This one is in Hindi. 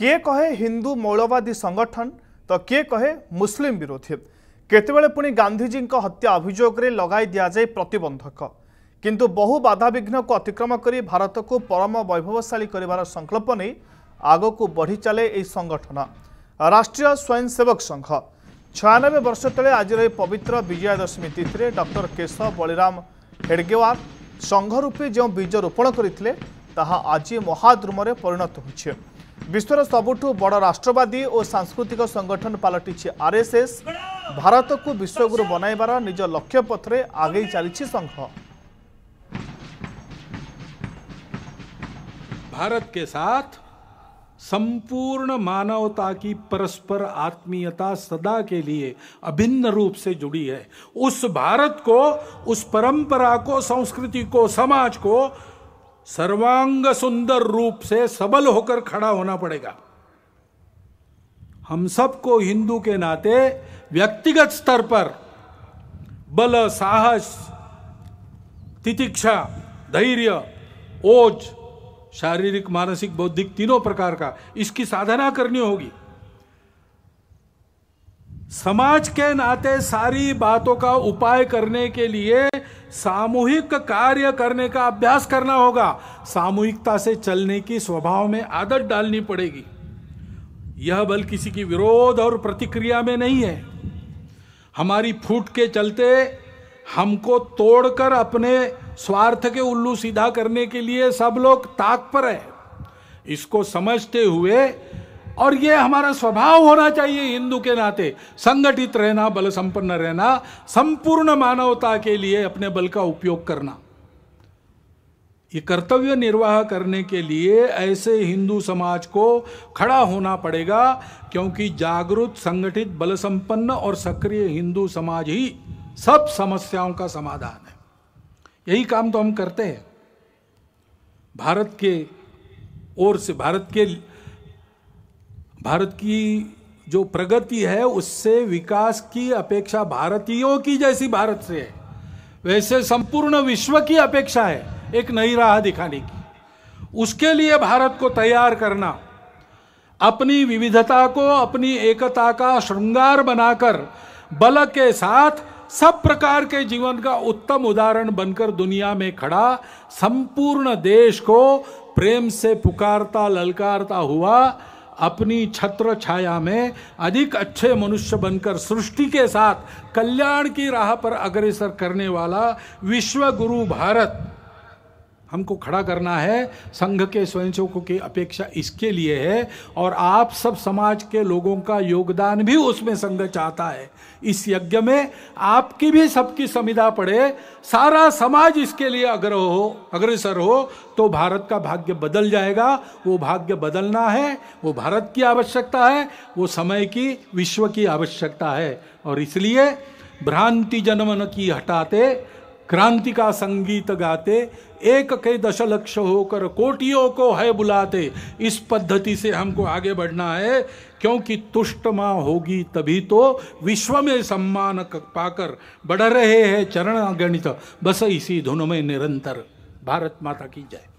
किए कहे हिंदू मौलवादी संगठन तो किए कहे मुसलिम विरोधी केतबेले पुणी गांधीजी हत्या अभियोग में लग जाए प्रतबंधक किंतु बहु बाधा विघ्न को अतिक्रम कर भारत को परम वैभवशाली कर संकल्प नहीं आग को बढ़ी चले संगठन राष्ट्रीय स्वयंसेवक संघ छयानबे वर्ष ते आज पवित्र विजया दशमी तिथि डॉक्टर केशव बलिराम हेडगेवार संघ रूपी जो बीज रोपण करते आज महाद्रुम परिणत हो विश्वर सबुठ बड़ राष्ट्रवादी और सांस्कृतिक संगठन पलटि आरएसएस भारत को विश्वगुरु बनइबार निज लक्ष्य पथे आगे चली संघ भारत के साथ संपूर्ण मानवता की परस्पर आत्मीयता सदा के लिए अभिन्न रूप से जुड़ी है उस भारत को उस परंपरा को संस्कृति को समाज को सर्वांग सुंदर रूप से सबल होकर खड़ा होना पड़ेगा हम सबको हिंदू के नाते व्यक्तिगत स्तर पर बल साहस तितिक्षा धैर्य ओज शारीरिक मानसिक बौद्धिक तीनों प्रकार का इसकी साधना करनी होगी समाज के नाते सारी बातों का उपाय करने के लिए सामूहिक कार्य करने का अभ्यास करना होगा सामूहिकता से चलने की स्वभाव में आदत डालनी पड़ेगी यह बल किसी की विरोध और प्रतिक्रिया में नहीं है हमारी फूट के चलते हमको तोड़कर अपने स्वार्थ के उल्लू सीधा करने के लिए सब लोग ताक पर है इसको समझते हुए और ये हमारा स्वभाव होना चाहिए हिंदू के नाते संगठित रहना बल संपन्न रहना संपूर्ण मानवता के लिए अपने बल का उपयोग करना ये कर्तव्य निर्वाह करने के लिए ऐसे हिंदू समाज को खड़ा होना पड़ेगा क्योंकि जागरूक संगठित बल संपन्न और सक्रिय हिंदू समाज ही सब समस्याओं का समाधान है यही काम तो हम करते हैं भारत के ओर से भारत के भारत की जो प्रगति है उससे विकास की अपेक्षा भारतीयों की जैसी भारत से है वैसे संपूर्ण विश्व की अपेक्षा है एक नई राह दिखाने की उसके लिए भारत को तैयार करना अपनी विविधता को अपनी एकता का श्रृंगार बनाकर बल के साथ सब प्रकार के जीवन का उत्तम उदाहरण बनकर दुनिया में खड़ा संपूर्ण देश को प्रेम से पुकारता ललकारता हुआ अपनी छत्र छाया में अधिक अच्छे मनुष्य बनकर सृष्टि के साथ कल्याण की राह पर अग्रसर करने वाला विश्व गुरु भारत हमको खड़ा करना है संघ के स्वयंसेवकों की अपेक्षा इसके लिए है और आप सब समाज के लोगों का योगदान भी उसमें संघ चाहता है इस यज्ञ में आपकी भी सबकी संविधा पड़े सारा समाज इसके लिए अग्र हो अग्रसर हो तो भारत का भाग्य बदल जाएगा वो भाग्य बदलना है वो भारत की आवश्यकता है वो समय की विश्व की आवश्यकता है और इसलिए भ्रांति जनमन की हटाते क्रांति का संगीत गाते एक के दशलक्ष होकर कोटियों को है बुलाते इस पद्धति से हमको आगे बढ़ना है क्योंकि तुष्ट माँ होगी तभी तो विश्व में सम्मान पाकर बढ़ रहे हैं चरण गणित बस इसी धुन में निरंतर भारत माता की जय